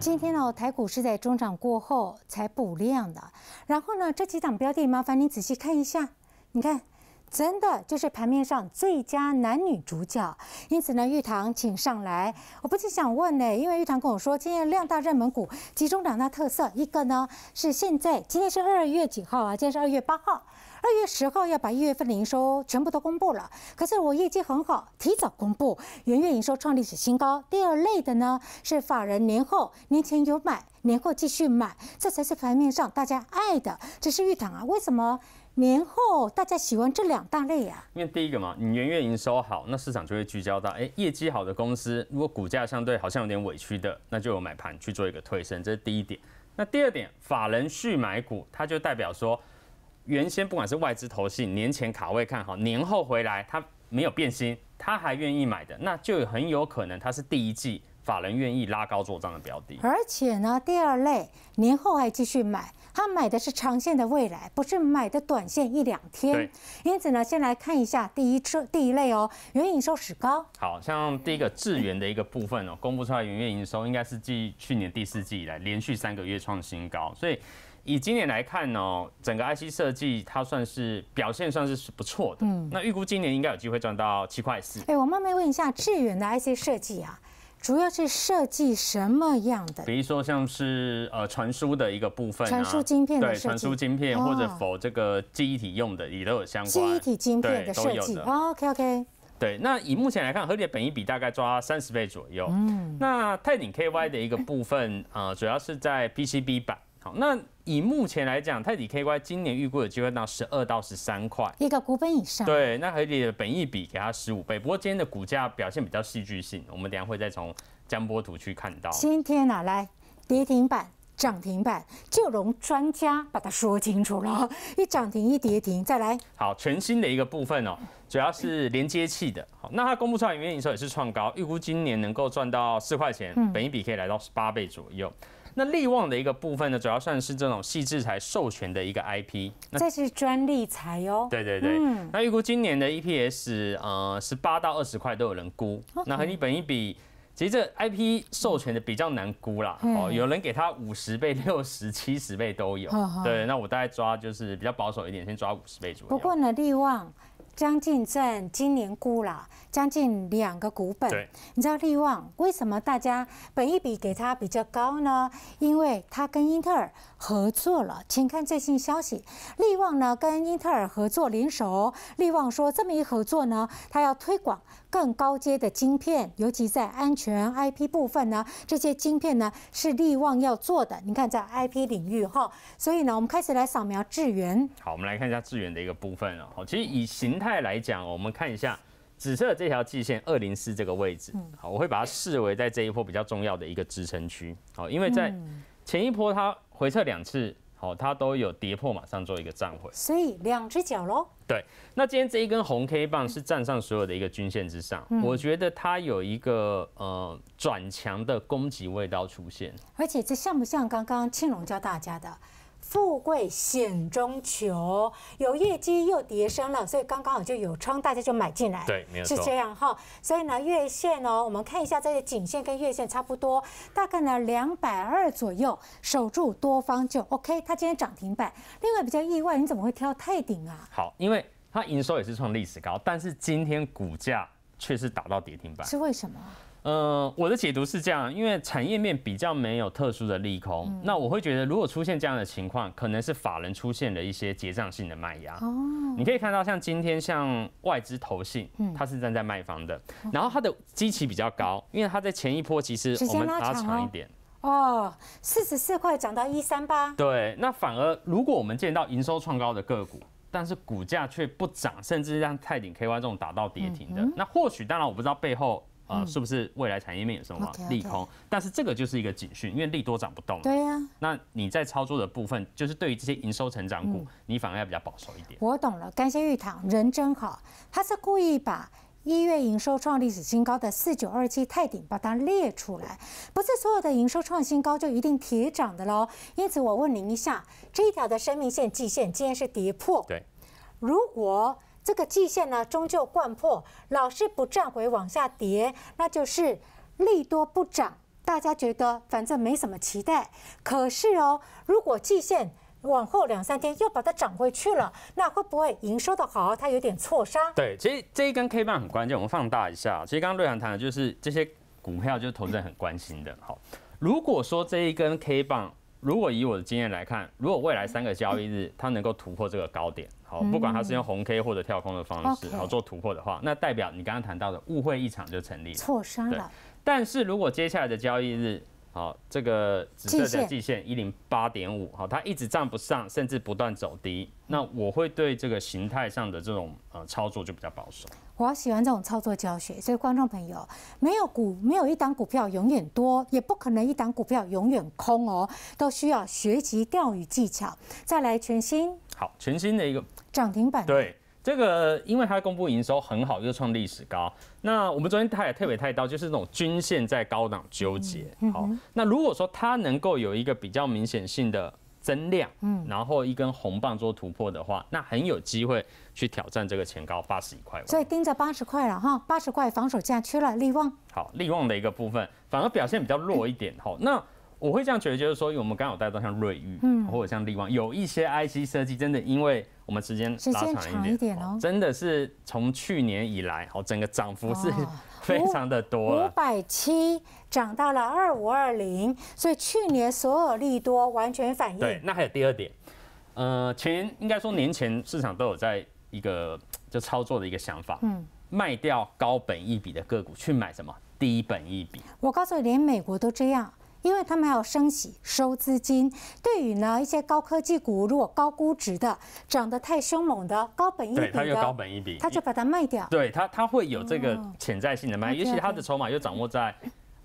今天呢，台股是在中涨过后才补量的。然后呢，这几档标的，麻烦您仔细看一下。你看。真的就是盘面上最佳男女主角，因此呢，玉堂请上来。我不禁想问呢，因为玉堂跟我说，今天量大热门股集中两大特色，一个呢是现在今天是二月几号啊？今天是二月八号，二月十号要把一月份的营收全部都公布了。可是我业绩很好，提早公布，月营收创历史新高。第二类的呢是法人年后年前有买，年后继续买，这才是盘面上大家爱的。只是玉堂啊，为什么？年后大家喜欢这两大类啊，因为第一个嘛，你元月营收好，那市场就会聚焦到，哎，业绩好的公司，如果股价相对好像有点委屈的，那就有买盘去做一个推升，这是第一点。那第二点，法人续买股，它就代表说，原先不管是外资投信年前卡位看好，年后回来它没有变心，他还愿意买的，那就很有可能它是第一季。法人愿意拉高做账的标的，而且呢，第二类年后还继续买，他买的是长线的未来，不是买的短线一两天。因此呢，先来看一下第一次第一类哦，原营收史高。好像第一个智源的一个部分哦，公布出来原月营收应该是继去年第四季以来连续三个月创新高，所以以今年来看哦，整个 IC 设计它算是表现算是不错的。嗯。那预估今年应该有机会赚到七块四。哎，我冒昧问一下智源的 IC 设计啊。主要是设计什么样的？比如说像是呃传输的一个部分，传输晶片对传输晶片，或者否这个记忆体用的也都有相关。记忆体晶片的设计，OK OK。对，那以目前来看，合理的本益比大概抓三十倍左右。嗯，那泰宁 KY 的一个部分呃，主要是在 PCB 板。好，那以目前来讲，泰迪 K Y 今年预估有机会到十二到十三块，一个股本以上。对，那合理的本益比给它十五倍。不过今天的股价表现比较戏剧性，我们等下会再从江波图去看到。今天啊，来跌停板、涨停板，就容专家把它说清楚了。一涨停，一跌停，再来。好，全新的一个部分哦，主要是连接器的。好，那它公布出来营业营收也是创高，预估今年能够赚到四块钱，本益比可以来到十八倍左右。那利旺的一个部分呢，主要算是这种细制裁授权的一个 IP，那是专利财哟。对对对，那预估今年的 EPS，呃，十八到二十块都有人估。那和你本一比，其实这 IP 授权的比较难估啦。哦，有人给他五十倍、六十、七十倍都有。对，那我大概抓就是比较保守一点，先抓五十倍左右。不过呢，利旺。将近占今年估了将近两个股本。对，你知道利旺为什么大家本一比给它比较高呢？因为它跟英特尔合作了。请看最新消息，利旺呢跟英特尔合作联手。利旺说这么一合作呢，它要推广更高阶的晶片，尤其在安全 IP 部分呢，这些晶片呢是利旺要做的。你看在 IP 领域哈，所以呢，我们开始来扫描智源。好，我们来看一下智源的一个部分哦。哦，其实以形态。再来讲我们看一下紫色这条季线二零四这个位置，好，我会把它视为在这一波比较重要的一个支撑区，好，因为在前一波它回撤两次，好，它都有跌破马上做一个站回，所以两只脚喽。对，那今天这一根红 K 棒是站上所有的一个均线之上，我觉得它有一个呃转强的攻击味道出现，而且这像不像刚刚青龙教大家的？富贵险中求，有业绩又叠升了，所以刚刚好就有窗，大家就买进来。对，是这样哈。所以呢，月线哦，我们看一下，这些颈线跟月线差不多，大概呢两百二左右守住多方就 OK。它今天涨停板。另外比较意外，你怎么会挑泰鼎啊？好，因为它营收也是创历史高，但是今天股价却是打到跌停板，是为什么？呃，我的解读是这样，因为产业面比较没有特殊的利空，那我会觉得如果出现这样的情况，可能是法人出现了一些结账性的卖压。哦，你可以看到，像今天像外资投信，它是站在卖方的，然后它的基期比较高，因为它在前一波其实我们拉长一点哦，四十四块涨到一三八。对，那反而如果我们见到营收创高的个股，但是股价却不涨，甚至像泰鼎 KY 这种打到跌停的，那或许当然我不知道背后。啊，是不是未来产业面有什么利空？但是这个就是一个警讯，因为利多涨不动了。对呀。那你在操作的部分，就是对于这些营收成长股，你反而要比较保守一点。我懂了，感谢玉堂人真好，他是故意把一月营收创历史新高，的四九二七泰鼎把它列出来，不是所有的营收创新高就一定提涨的喽。因此我问您一下，这一条的生命线、季线今天是跌破。对。如果这个季线呢，终究贯破，老是不站回往下跌，那就是利多不涨。大家觉得反正没什么期待，可是哦，如果季线往后两三天又把它涨回去了，那会不会营收的好，它有点错杀？对，其实这一根 K 棒很关键，我们放大一下。其实刚刚瑞阳谈的就是这些股票，就是投资人很关心的。好，如果说这一根 K 棒。如果以我的经验来看，如果未来三个交易日它能够突破这个高点，好，不管它是用红 K 或者跳空的方式好做突破的话，那代表你刚刚谈到的误会一场就成立了，错杀了。但是如果接下来的交易日，好，这个紫色的季线一零八点五，好，它一直站不上，甚至不断走低。那我会对这个形态上的这种呃操作就比较保守。我喜欢这种操作教学，所以观众朋友，没有股没有一档股票永远多，也不可能一档股票永远空哦，都需要学习钓鱼技巧，再来全新。好，全新的一个涨停板。对。这个，因为它公布营收很好，又创历史高。那我们昨天太也特别太到，就是那种均线在高档纠结。好，那如果说它能够有一个比较明显性的增量，嗯，然后一根红棒做突破的话，那很有机会去挑战这个前高八十一块。所以盯着八十块了哈，八十块防守价缺了利旺。好，利旺的一个部分反而表现比较弱一点哈。那我会这样觉得，就是说我们刚好带到像瑞昱，嗯，或者像利旺，有一些 IC 设计真的因为。我们时间时间长一点哦，真的是从去年以来，好整个涨幅是 非常的多，五百七涨到了二五二零，所以去年所有利多完全反应。对，那还有第二点，呃，前应该说年前市场都有在一个就操作的一个想法，嗯，卖掉高本一笔的个股去买什么低本一笔，我告诉你，连美国都这样。因为他们要升息收资金，对于呢一些高科技股，如果高估值的涨得太凶猛的，高本一比对高本一笔，他就把它卖掉。对他，他会有这个潜在性的卖，尤其他的筹码又掌握在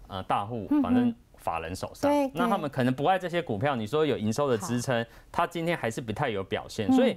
呃大户，反正法人手上。那他们可能不爱这些股票。你说有营收的支撑，他今天还是不太有表现，所以。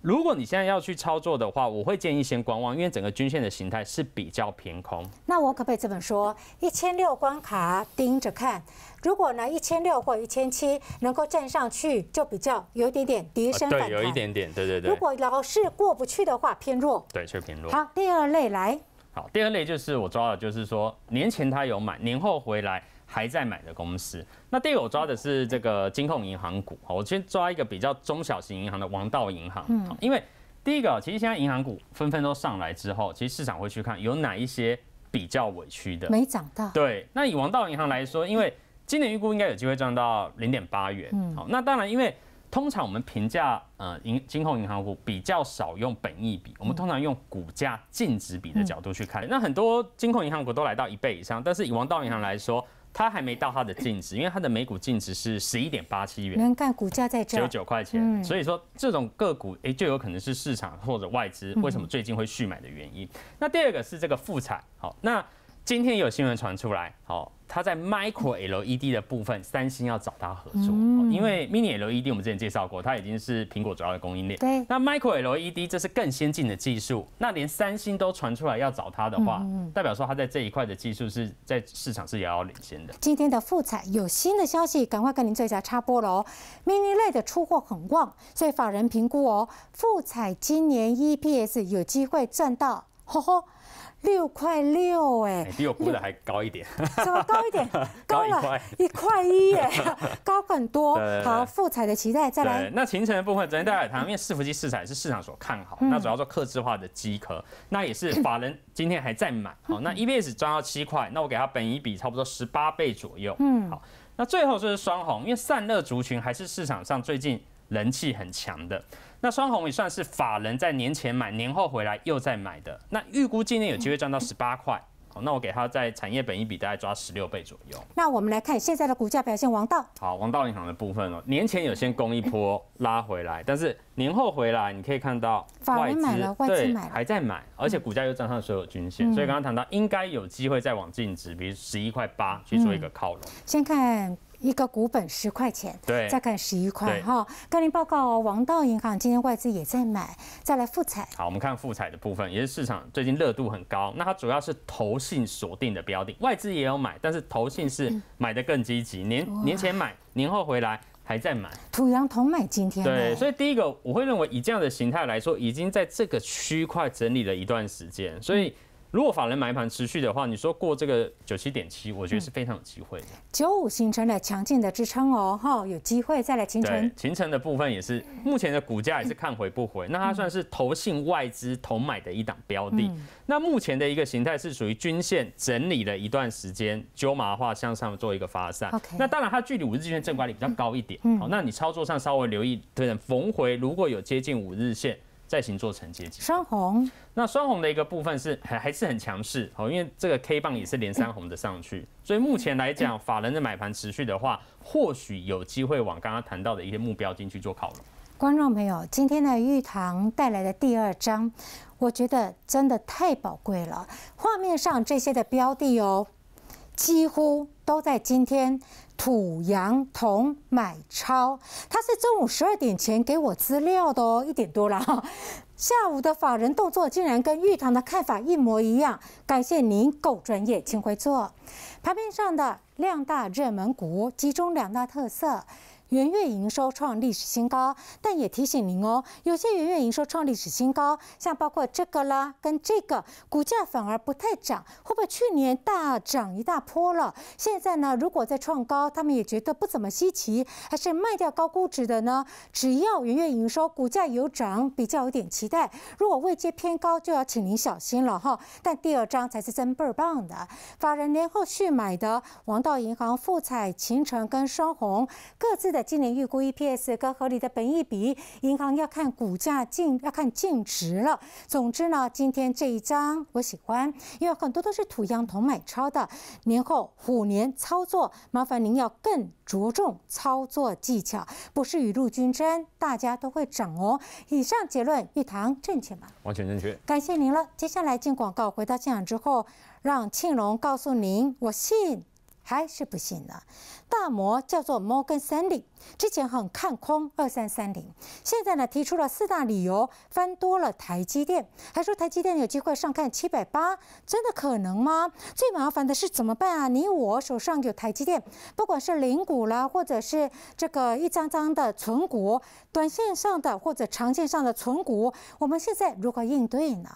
如果你现在要去操作的话，我会建议先观望，因为整个均线的形态是比较偏空。那我可不可以这么说？一千六关卡盯着看，如果呢一千六或一千七能够站上去，就比较有点点底升反弹，有一点点，对对对。如果老是过不去的话，偏弱。对，确偏弱。好，第二类来。好，第二类就是我抓的就是说年前他有买，年后回来。还在买的公司，那第二个我抓的是这个金控银行股。我先抓一个比较中小型银行的王道银行。嗯。因为第一个，其实现在银行股纷纷都上来之后，其实市场会去看有哪一些比较委屈的。没涨到。对。那以王道银行来说，因为今年预估应该有机会赚到零点八元。嗯。好，那当然，因为通常我们评价呃银金控银行股比较少用本益比，我们通常用股价净值比的角度去看。那很多金控银行股都来到一倍以上，但是以王道银行来说。它还没到它的净值，因为它的每股净值是十一点八七元，能干股价在九九块钱，所以说这种个股诶就有可能是市场或者外资为什么最近会续买的原因。那第二个是这个复产，好，那今天有新闻传出来，好。他在 Micro LED 的部分，三星要找他合作，因为 Mini LED 我们之前介绍过，它已经是苹果主要的供应链。对，那 Micro LED 这是更先进的技术，那连三星都传出来要找他的话，代表说他在这一块的技术是在市场是遥遥领先的。今天的富彩有新的消息，赶快跟您做一下插播喽。Mini 类的出货很旺，所以法人评估哦，富彩今年 EPS 有机会赚到，呵呵。六块六哎，比我估的还高一点，什 么高一点？高了一块一耶，高很多。好，富彩的期待再来。那秦城的部分，昨天家来谈，因为伺服机市场是市场所看好，那主要做客制化的机壳，那也是 法人今天还在买。好，那 EPS 赚到七块，那我给他本一比差不多十八倍左右。嗯，好，那最后就是双红，因为散热族群还是市场上最近。人气很强的那双红也算是法人在年前买，年后回来又再买的。那预估今年有机会赚到十八块，那我给它在产业本一比大概抓十六倍左右。那我们来看现在的股价表现，王道。好，王道银行的部分哦，年前有先攻一波拉回来，但是年后回来你可以看到，法人买了，外资买了，还在买，而且股价又站上所有均线，所以刚刚谈到应该有机会再往净值，比如十一块八去做一个靠拢。先看。一个股本十块钱，对，再看十一块哈。概您报告，王道银行今天外资也在买，再来复彩。好，我们看复彩的部分，也是市场最近热度很高。那它主要是投信锁定的标的，外资也有买，但是投信是买的更积极，年年前买，年后回来还在买。土洋同买今天。对，所以第一个我会认为以这样的形态来说，已经在这个区块整理了一段时间，所以。如果法人买盘持续的话，你说过这个九七点七，我觉得是非常有机会的。九五形成了强劲的支撑哦，哈，有机会再来形成形成的部分也是，目前的股价也是看回不回，那它算是投信外资同买的一档标的。那目前的一个形态是属于均线整理了一段时间，揪的花向上做一个发散。那当然它距离五日均线正管理比较高一点，好，那你操作上稍微留意，对，逢回如果有接近五日线。再行做承接级双红，那双红的一个部分是还还是很强势哦，因为这个 K 棒也是连三红的上去，所以目前来讲，法人的买盘持续的话，或许有机会往刚刚谈到的一些目标进去做考虑。观众朋友，今天的玉堂带来的第二章，我觉得真的太宝贵了。画面上这些的标的哦，几乎都在今天。土洋铜买超，他是中午十二点前给我资料的哦，一点多了哈。下午的法人动作竟然跟玉堂的看法一模一样，感谢您够专业，请回座。盘面上的量大热门股集中两大特色。元月营收创历史新高，但也提醒您哦，有些元月营收创历史新高，像包括这个啦跟这个，股价反而不太涨，会不会去年大涨一大波了？现在呢，如果再创高，他们也觉得不怎么稀奇，还是卖掉高估值的呢？只要元月营收股价有涨，比较有点期待。如果位阶偏高，就要请您小心了哈。但第二张才是真倍棒的，法人联后续买的王道银行、富彩、秦城跟双红各自的。今年预估 EPS 跟合理的本益比，银行要看股价净要看净值了。总之呢，今天这一章我喜欢，因为很多都是土央同买超的。年后虎年操作，麻烦您要更着重操作技巧，不是雨露均沾，大家都会涨哦。以上结论玉堂正确吗？完全正确。感谢您了。接下来进广告，回到现场之后，让庆隆告诉您，我信。还是不信呢，大摩叫做 Morgan Stanley，之前很看空二三三零，现在呢提出了四大理由，翻多了台积电，还说台积电有机会上看七百八，真的可能吗？最麻烦的是怎么办啊？你我手上有台积电，不管是零股啦，或者是这个一张张的存股，短线上的或者长线上的存股，我们现在如何应对呢？